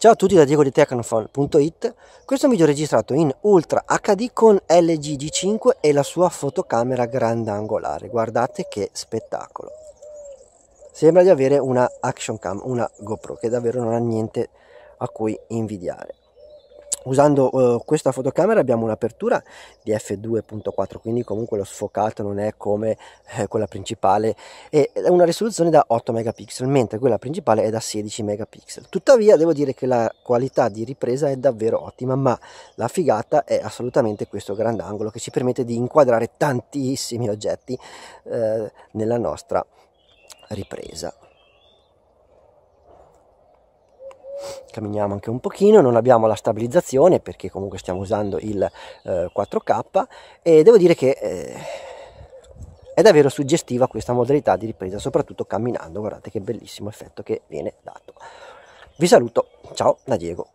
Ciao a tutti da Diego di Technofall.it, questo video è registrato in Ultra HD con LG G5 e la sua fotocamera grandangolare, guardate che spettacolo! Sembra di avere una action cam, una GoPro, che davvero non ha niente a cui invidiare usando eh, questa fotocamera abbiamo un'apertura di f2.4 quindi comunque lo sfocato non è come eh, quella principale e è una risoluzione da 8 megapixel mentre quella principale è da 16 megapixel tuttavia devo dire che la qualità di ripresa è davvero ottima ma la figata è assolutamente questo grandangolo che ci permette di inquadrare tantissimi oggetti eh, nella nostra ripresa camminiamo anche un pochino, non abbiamo la stabilizzazione perché comunque stiamo usando il eh, 4K e devo dire che eh, è davvero suggestiva questa modalità di ripresa, soprattutto camminando, guardate che bellissimo effetto che viene dato. Vi saluto, ciao da Diego.